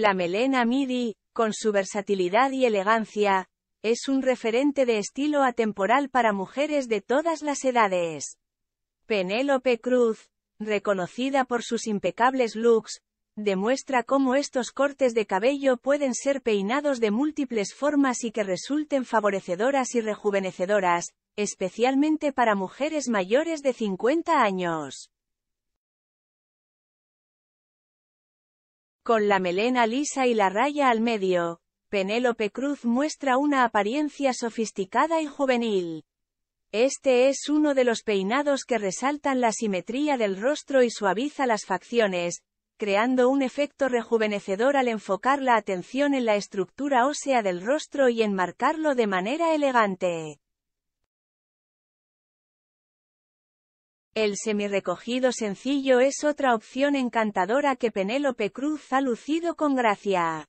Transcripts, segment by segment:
La melena midi, con su versatilidad y elegancia, es un referente de estilo atemporal para mujeres de todas las edades. Penélope Cruz, reconocida por sus impecables looks, demuestra cómo estos cortes de cabello pueden ser peinados de múltiples formas y que resulten favorecedoras y rejuvenecedoras, especialmente para mujeres mayores de 50 años. Con la melena lisa y la raya al medio, Penélope Cruz muestra una apariencia sofisticada y juvenil. Este es uno de los peinados que resaltan la simetría del rostro y suaviza las facciones, creando un efecto rejuvenecedor al enfocar la atención en la estructura ósea del rostro y enmarcarlo de manera elegante. El semirecogido sencillo es otra opción encantadora que Penélope Cruz ha lucido con gracia.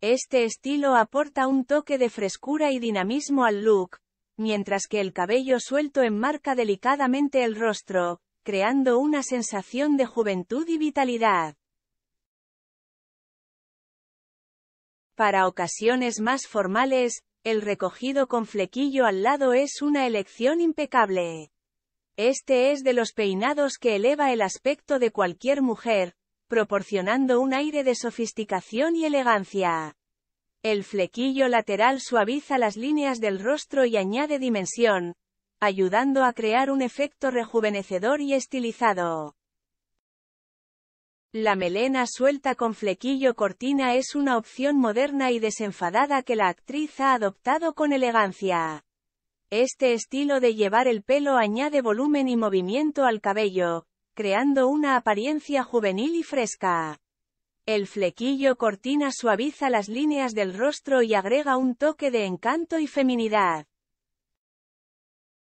Este estilo aporta un toque de frescura y dinamismo al look, mientras que el cabello suelto enmarca delicadamente el rostro, creando una sensación de juventud y vitalidad. Para ocasiones más formales, el recogido con flequillo al lado es una elección impecable. Este es de los peinados que eleva el aspecto de cualquier mujer, proporcionando un aire de sofisticación y elegancia. El flequillo lateral suaviza las líneas del rostro y añade dimensión, ayudando a crear un efecto rejuvenecedor y estilizado. La melena suelta con flequillo cortina es una opción moderna y desenfadada que la actriz ha adoptado con elegancia. Este estilo de llevar el pelo añade volumen y movimiento al cabello, creando una apariencia juvenil y fresca. El flequillo cortina suaviza las líneas del rostro y agrega un toque de encanto y feminidad.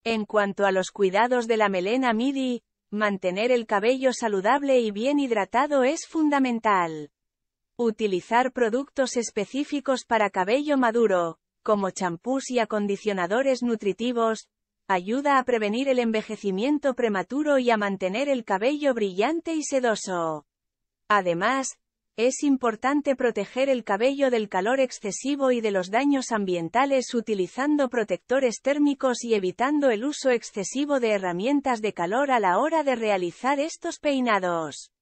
En cuanto a los cuidados de la melena midi, mantener el cabello saludable y bien hidratado es fundamental. Utilizar productos específicos para cabello maduro, como champús y acondicionadores nutritivos, ayuda a prevenir el envejecimiento prematuro y a mantener el cabello brillante y sedoso. Además, es importante proteger el cabello del calor excesivo y de los daños ambientales utilizando protectores térmicos y evitando el uso excesivo de herramientas de calor a la hora de realizar estos peinados.